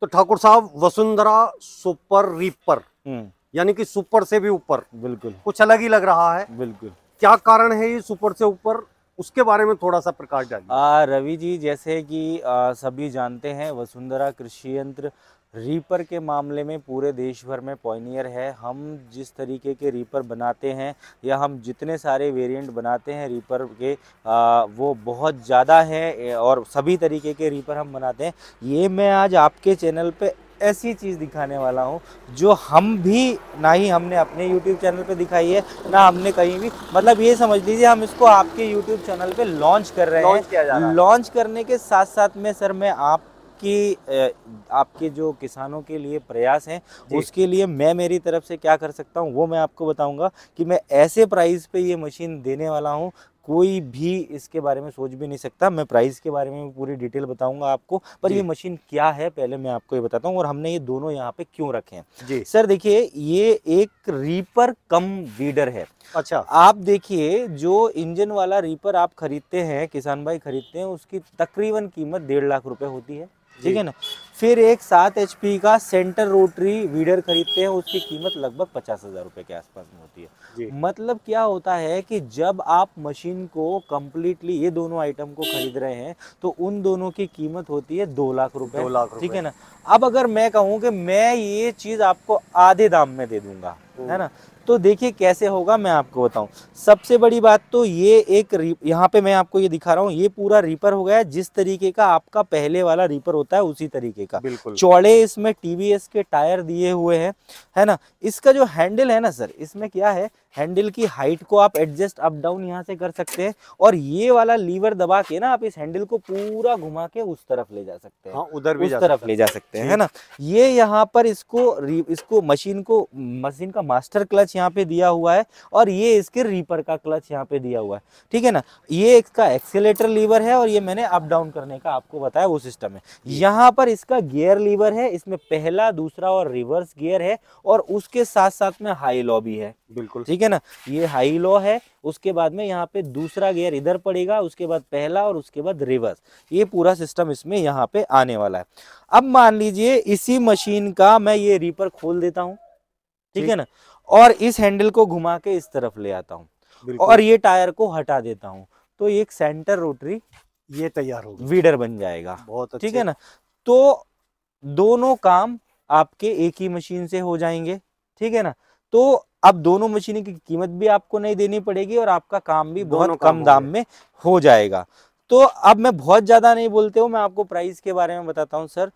तो ठाकुर साहब Vasundhara super reaper हम्म। यानी कि सुपर से भी ऊपर बिल्कुल कुछ अलग ही लग रहा है बिल्कुल क्या कारण है ये सुपर से ऊपर उसके बारे में थोड़ा सा प्रकाश डालिए रवि जी जैसे कि सभी जानते हैं वसुंधरा कृषि यंत्र रीपर के मामले में पूरे देश भर में पॉइनियर है हम जिस तरीके के रीपर बनाते हैं या हम जितने सारे वेरिएंट बनाते हैं रीपर के आ, वो बहुत ज़्यादा है और सभी तरीके के रीपर हम बनाते हैं ये मैं आज आपके चैनल पे ऐसी चीज़ दिखाने वाला हूँ जो हम भी ना ही हमने अपने YouTube चैनल पे दिखाई है ना हमने कहीं भी मतलब ये समझ लीजिए हम इसको आपके YouTube चैनल पे लॉन्च कर रहे हैं लॉन्च करने के साथ साथ में सर मैं आप आपके जो किसानों के लिए प्रयास हैं उसके लिए मैं मेरी तरफ से क्या कर सकता हूँ वो मैं आपको बताऊंगा कि मैं ऐसे प्राइस पे ये मशीन देने वाला हूँ कोई भी इसके बारे में सोच भी नहीं सकता मैं प्राइस के बारे में पूरी डिटेल बताऊंगा आपको पर ये मशीन क्या है पहले मैं आपको ये बताता हूँ और हमने ये दोनों यहाँ पे क्यों रखे हैं जी सर देखिए ये एक रीपर कम वीडर है अच्छा आप देखिए जो इंजन वाला रीपर आप खरीदते हैं किसान भाई खरीदते हैं उसकी तकरीबन कीमत डेढ़ लाख रुपए होती है ठीक है ना फिर एक सात एच का सेंटर रोटरी वीडर खरीदते हैं उसकी कीमत लगभग पचास हज़ार रुपए के आसपास में होती है मतलब क्या होता है कि जब आप मशीन को कम्प्लीटली ये दोनों आइटम को खरीद रहे हैं तो उन दोनों की कीमत होती है दो लाख रुपए दो लाख ठीक है ना अब अगर मैं कहूँ कि मैं ये चीज़ आपको आधे दाम में दे दूंगा हम्म। है ना तो देखिए कैसे होगा मैं आपको बताऊं सबसे बड़ी बात तो ये एक यहाँ पे मैं आपको ये दिखा रहा हूँ ये पूरा रीपर हो गया जिस तरीके का आपका पहले वाला रीपर होता है उसी तरीके का चौड़े इसमें टीवीएस के टायर दिए हुए हैं है ना इसका जो हैंडल है ना सर इसमें क्या है हैंडल की हाइट को आप एडजस्ट अप डाउन यहाँ से कर सकते हैं और ये वाला लीवर दबा के ना आप इस हैंडल को पूरा घुमा के उस तरफ ले जा सकते हैं हाँ, उधर भी उस तरफ ले जा सकते हैं है ना ये यहाँ पर इसको इसको मशीन को मशीन का मास्टर क्लच यहाँ पे दिया हुआ है और ये इसके रीपर का क्लच यहाँ पे दिया हुआ है ठीक है ना ये इसका एक्सेलेटर लीवर है और ये मैंने अप डाउन करने का आपको बताया वो सिस्टम है यहाँ पर इसका गियर लीवर है इसमें पहला दूसरा और रिवर्स गियर है और उसके साथ साथ में हाई लॉबी है बिल्कुल ठीक है ना ये हाई लो है उसके बाद में यहाँ पे दूसरा गियर इधर पड़ेगा उसके बाद पहला और उसके बाद रिवर्स ये पूरा सिस्टम इसमें यहाँ पे आने वाला है अब मान लीजिए इसी मशीन का मैं ये रीपर खोल देता हूँ ठीक है ना और इस हैंडल को घुमा के इस तरफ ले आता हूँ और ये टायर को हटा देता हूँ तो एक सेंटर रोटरी ये तैयार हो वीडर बन जाएगा बहुत ठीक है ना तो दोनों काम आपके एक ही मशीन से हो जाएंगे ठीक है ना तो अब दोनों मशीनें की कीमत भी आपको नहीं देनी पड़ेगी और आपका काम भी बहुत कम दाम में हो जाएगा तो अब मैं बहुत ज़्यादा नहीं बोलते हूँ मैं आपको प्राइस के बारे में बताता हूँ सर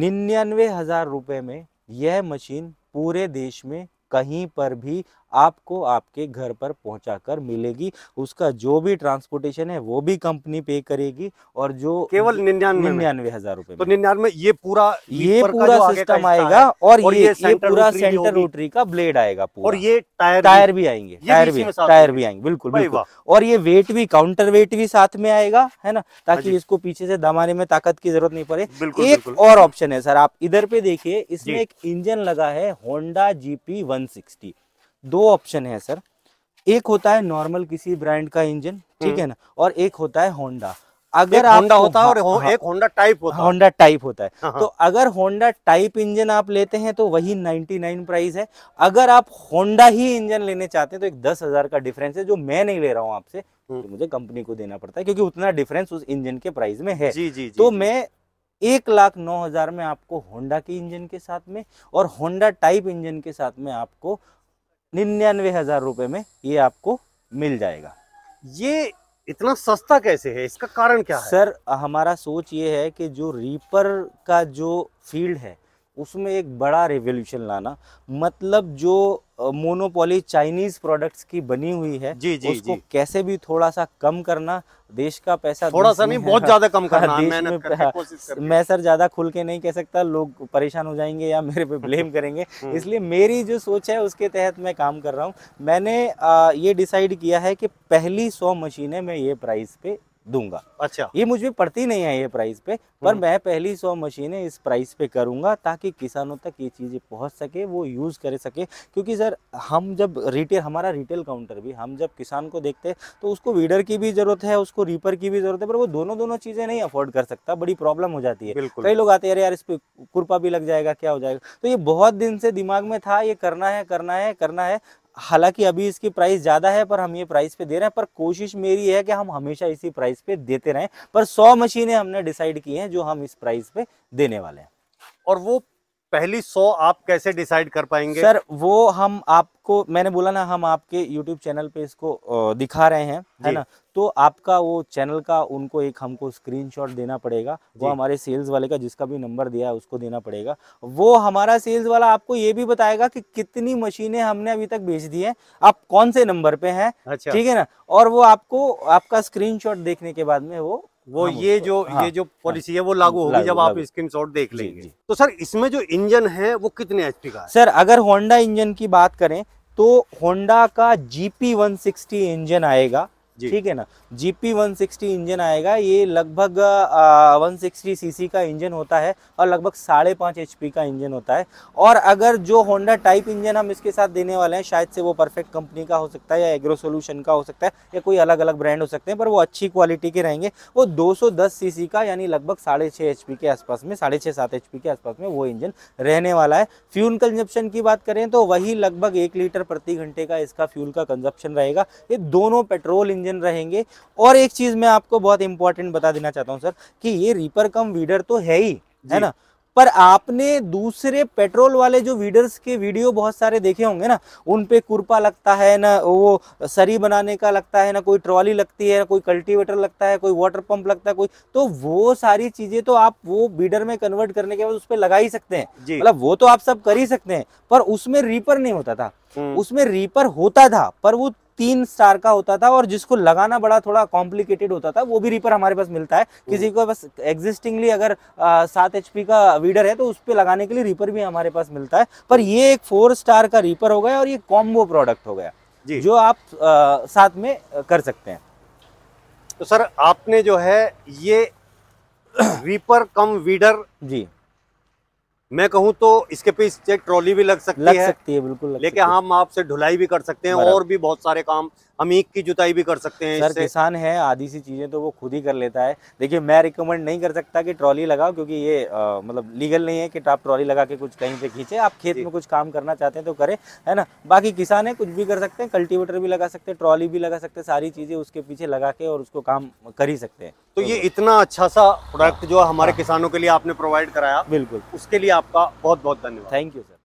निन्यानवे हज़ार रुपये में यह मशीन पूरे देश में कहीं पर भी आपको आपके घर पर पहुंचाकर मिलेगी उसका जो भी ट्रांसपोर्टेशन है वो भी कंपनी पे करेगी और जो केवल निन्यानवे निन्यानवे हजार रूपए तो निन्यानवे ये पूरा ये पूरा सिस्टम आएगा और, ये, पूरा सेंटर रोटरी का ब्लेड आएगा और ये टायर भी आएंगे टायर भी टायर भी आएंगे बिल्कुल बिल्कुल और ये वेट भी काउंटर वेट भी साथ में आएगा है ना हाँ ताकि इसको पीछे से दमाने में ताकत की जरूरत नहीं पड़े एक और ऑप्शन है सर आप इधर पे देखिए इसमें एक इंजन लगा है होंडा जीपी 160 दो ऑप्शन है सर एक होता है नॉर्मल किसी ब्रांड का इंजन ठीक है ना हम्म। और एक होता है होंडा अगर आप होंडा होता है और हो, हाँ, एक होंडा टाइप होता है होंडा टाइप होता है हाँ, हाँ। तो अगर होंडा टाइप इंजन आप लेते हैं तो वही 99 प्राइस है अगर आप होंडा ही इंजन लेने चाहते हैं तो एक दस हजार का डिफरेंस है जो मैं नहीं ले रहा हूं आपसे तो मुझे कंपनी को देना पड़ता है क्योंकि उतना डिफरेंस उस इंजन के प्राइस में है जी जी, जी तो मैं एक लाख नौ हजार में आपको होंडा के इंजन के साथ में और होंडा टाइप इंजन के साथ में आपको निन्यानवे हज़ार रुपये में ये आपको मिल जाएगा ये इतना सस्ता कैसे है इसका कारण क्या है सर हमारा सोच ये है कि जो रीपर का जो फील्ड है उसमें एक बड़ा रेवोल्यूशन लाना मतलब जो मोनोपोली चाइनीज प्रोडक्ट्स की बनी हुई है जी जी उसको जी। कैसे भी थोड़ा सा कम करना देश का पैसा थोड़ा सा नहीं बहुत ज्यादा कम हाँ, करना मेहनत करने हाँ, कर मैं सर ज्यादा खुल के नहीं कह सकता लोग परेशान हो जाएंगे या मेरे पे ब्लेम करेंगे हम्म। इसलिए मेरी जो सोच है उसके तहत मैं काम कर रहा हूँ मैंने आ, ये डिसाइड किया है कि पहली सौ मशीनें मैं ये प्राइस पे दूंगा अच्छा ये मुझे पड़ती नहीं है ये प्राइस पे पर हम्म। मैं पहली सौ मशीनें इस प्राइस पे करूंगा ताकि किसानों तक ये चीज़ें पहुंच सके वो यूज़ कर सके क्योंकि सर हम जब रिटेल हमारा रिटेल काउंटर भी हम जब किसान को देखते हैं तो उसको वीडर की भी ज़रूरत है उसको रीपर की भी ज़रूरत है पर वो दोनों दोनों चीज़ें नहीं अफोर्ड कर सकता बड़ी प्रॉब्लम हो जाती है कई लोग आते हैं यार इस पर कुरपा भी लग जाएगा क्या हो जाएगा तो ये बहुत दिन से दिमाग में था ये करना है करना है करना है हालांकि अभी इसकी प्राइस ज़्यादा है पर हम ये प्राइस पे दे रहे हैं पर कोशिश मेरी है कि हम हमेशा इसी प्राइस पे देते रहें पर 100 मशीनें हमने डिसाइड की हैं जो हम इस प्राइस पे देने वाले हैं और वो पहली सौ आप कैसे डिसाइड कर पाएंगे सर वो हम आपको मैंने बोला ना हम आपके यूट्यूब चैनल पे इसको दिखा रहे हैं है ना तो आपका वो चैनल का उनको एक हमको स्क्रीनशॉट देना पड़ेगा वो हमारे सेल्स वाले का जिसका भी नंबर दिया है उसको देना पड़ेगा वो हमारा सेल्स वाला आपको ये भी बताएगा कि कितनी मशीनें हमने अभी तक बेच दी है आप कौन से नंबर पे हैं अच्छा। ठीक अच्छा। है ना और वो आपको आपका स्क्रीनशॉट देखने के बाद में वो वो हाँ, ये जो हाँ, ये जो पॉलिसी हाँ, है वो लागू होगी जब आप स्क्रीन शॉट देख लेंगे तो सर इसमें जो इंजन है वो कितने एचपी का है सर अगर होंडा इंजन की बात करें तो होंडा का जीपी सिक्सटी इंजन आएगा ठीक है ना जीपी 160 इंजन आएगा ये लगभग वन सिक्सटी सीसी का इंजन होता है और लगभग साढ़े पाँच एच का इंजन होता है और अगर जो होंडा टाइप इंजन हम इसके साथ देने वाले हैं शायद से वो परफेक्ट कंपनी का हो सकता है या एग्रो सोल्यूशन का हो सकता है या कोई अलग अलग ब्रांड हो सकते हैं पर वो अच्छी क्वालिटी के रहेंगे वो 210 सीसी का यानी लगभग साढ़े छः एच के आसपास में साढ़े छः सात एच के आसपास में वो इंजन रहने वाला है फ्यूल कंजप्शन की बात करें तो वही लगभग एक लीटर प्रति घंटे का इसका फ्यूल का कंजप्शन रहेगा ये दोनों पेट्रोल इंजन इंजन रहेंगे और एक चीज़ मैं आपको बहुत इंपॉर्टेंट बता देना चाहता हूँ सर कि ये रीपर कम वीडर तो है ही है ना पर आपने दूसरे पेट्रोल वाले जो वीडर्स के वीडियो बहुत सारे देखे होंगे ना उन पे कुरपा लगता है ना वो सरी बनाने का लगता है ना कोई ट्रॉली लगती है ना कोई कल्टीवेटर लगता है कोई वाटर पंप लगता है कोई तो वो सारी चीज़ें तो आप वो वीडर में कन्वर्ट करने के बाद उस पर लगा ही सकते हैं मतलब वो तो आप सब कर ही सकते हैं पर उसमें रीपर नहीं होता था हम्म। उसमें रीपर होता था पर वो तीन स्टार का होता था और जिसको लगाना बड़ा थोड़ा कॉम्प्लिकेटेड होता था वो भी रीपर हमारे पास मिलता है हम्म। किसी को बस एग्जिस्टिंगली अगर सात एच का वीडर है तो उस पर लगाने के लिए रीपर भी हमारे पास मिलता है पर हम्म। ये एक फोर स्टार का रीपर हो गया और ये कॉम्बो प्रोडक्ट हो गया जी जो आप आ, साथ में कर सकते हैं तो सर आपने जो है ये रीपर कम वीडर जी मैं कहूँ तो इसके पीछे ट्रॉली भी लग सकती लग है सकती है बिल्कुल लेकिन हम आपसे ढुलाई भी कर सकते हैं और भी बहुत सारे काम हम ईक की जुताई भी कर सकते हैं सर किसान है आधी सी चीज़ें तो वो खुद ही कर लेता है देखिए मैं रिकमेंड नहीं कर सकता कि ट्रॉली लगाओ क्योंकि ये आ, मतलब लीगल नहीं है कि आप ट्रॉली लगा के कुछ कहीं पे खींचे आप खेत में कुछ काम करना चाहते हैं तो करे है ना बाकी किसान है कुछ भी कर सकते हैं कल्टीवेटर भी लगा सकते हैं ट्रॉली भी लगा सकते हैं सारी चीज़ें उसके पीछे लगा के और उसको काम कर ही सकते हैं तो ये इतना अच्छा सा प्रोडक्ट जो हमारे हाँ। किसानों के लिए आपने प्रोवाइड कराया बिल्कुल उसके लिए आपका बहुत बहुत धन्यवाद थैंक यू सर